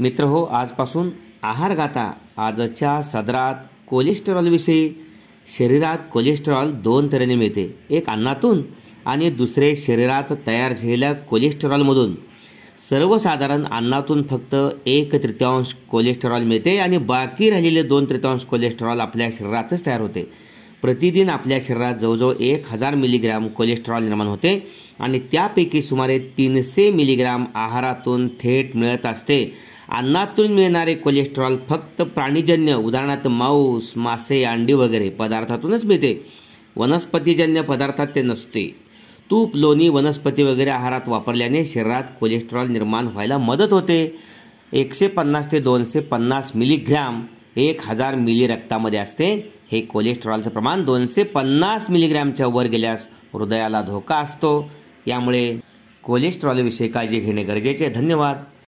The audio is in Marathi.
मित्र हो आजपासून आहार गाता आजच्या सदरात कोलेस्टेरॉलविषयी शरीरात कोलेस्टेरॉल दोन तऱ्हेने मिळते एक अन्नातून आणि दुसरे शरीरात तयार झालेल्या कोलेस्टेरॉलमधून सर्वसाधारण अन्नातून फक्त एक तृतीयांश कोलेस्टेरॉल मिळते आणि बाकी राहिलेले दोन तृतीयांश कोलेस्टेरॉल आपल्या शरीरातच तयार होते प्रतिदिन आपल्या शरीरात जवळजवळ एक हजार मिलीग्रॅम कोलेस्टेरॉल निर्माण होते आणि त्यापैकी सुमारे तीनशे मिलीग्रॅम आहारातून थेट मिळत असते अन्नातून मिळणारे कोलेस्ट्रॉल फक्त प्राणीजन्य उदाहरणार्थ मांस मासे अंडी वगैरे पदार्थातूनच मिळते वनस्पतीजन्य पदार्थात ते नसते तूप लोणी वनस्पती वगैरे आहारात वापरल्याने शरीरात कोलेस्ट्रॉल निर्माण व्हायला मदत होते एकशे पन्नास ते दोनशे पन्नास मिलीग्रॅम एक हजार मिली रक्तामध्ये असते हे कोलेस्ट्रॉलचं प्रमाण दोनशे पन्नास मिलीग्रॅमच्या वर गेल्यास हृदयाला धोका असतो यामुळे कोलेस्ट्रॉलविषयी काळजी घेणे गरजेचे धन्यवाद